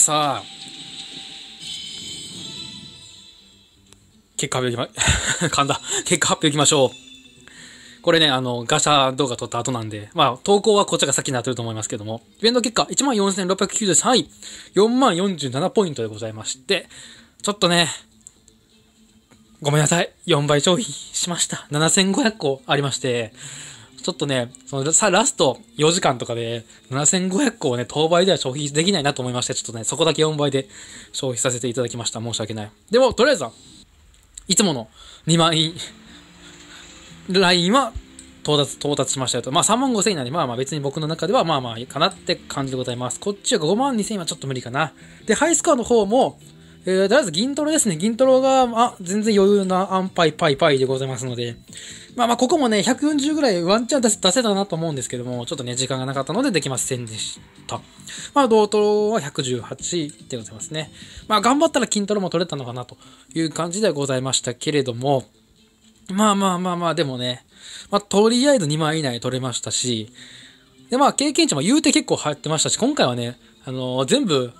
さあ結果発表いきま 噛んだ結果発表いきましょうこれねあのガシャ動画撮った後なんでまあ投稿はこっちが先になってると思いますけどもイベント結果14,693位4万4 7ポイントでございましてちょっとねごめんなさい4倍消費しました7500個ありましてちょっとね、そのさ、ラスト4時間とかで7500個をね、当倍では消費できないなと思いまして、ちょっとね、そこだけ4倍で消費させていただきました。申し訳ない。でも、とりあえずは、いつもの2万円ラインは到達、到達しましたよと。まあ3万5000円なんで、まあまあ別に僕の中ではまあまあいいかなって感じでございます。こっちは5万2000円はちょっと無理かな。で、ハイスコアの方も、えー、とりあえず銀トロですね。銀トロが、あ、全然余裕なアンパイパイパイでございますので、まあまあ、ここもね、140ぐらいワンチャン出せ出せたなと思うんですけども、ちょっとね、時間がなかったのでできませんでした。まあ、同等は118でございますね。まあ、頑張ったら筋トレも取れたのかなという感じではございましたけれども、まあまあまあまあ、でもね、まあ、とりあえず2枚以内取れましたし、で、まあ、経験値も言うて結構入ってましたし、今回はね、あのー、全部、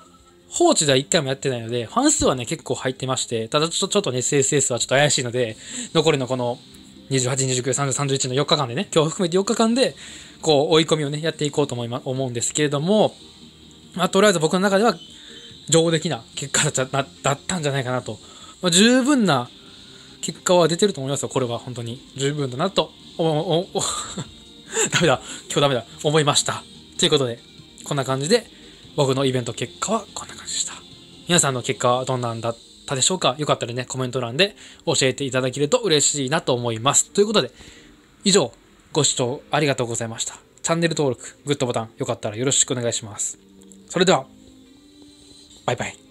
放置では1回もやってないので、ファン数はね、結構入ってまして、ただちょっとね、s s s はちょっと怪しいので、残りのこの28、29、30、31の4日間でね、今日含めて4日間で、こう、追い込みをね、やっていこうと思い、ま、思うんですけれども、まあ、とりあえず僕の中では、上出来な結果だだったんじゃないかなと。まあ、十分な結果は出てると思いますよ。これは本当に十分だなと。お、お、お、ダメだ。今日ダメだ。思いました。ということで、こんな感じで、僕のイベント結果はこんな感じでした。皆さんの結果はどんなんだったでしょうかよかったらね、コメント欄で教えていただけると嬉しいなと思います。ということで、以上、ご視聴ありがとうございました。チャンネル登録、グッドボタン、よかったらよろしくお願いします。それでは、バイバイ。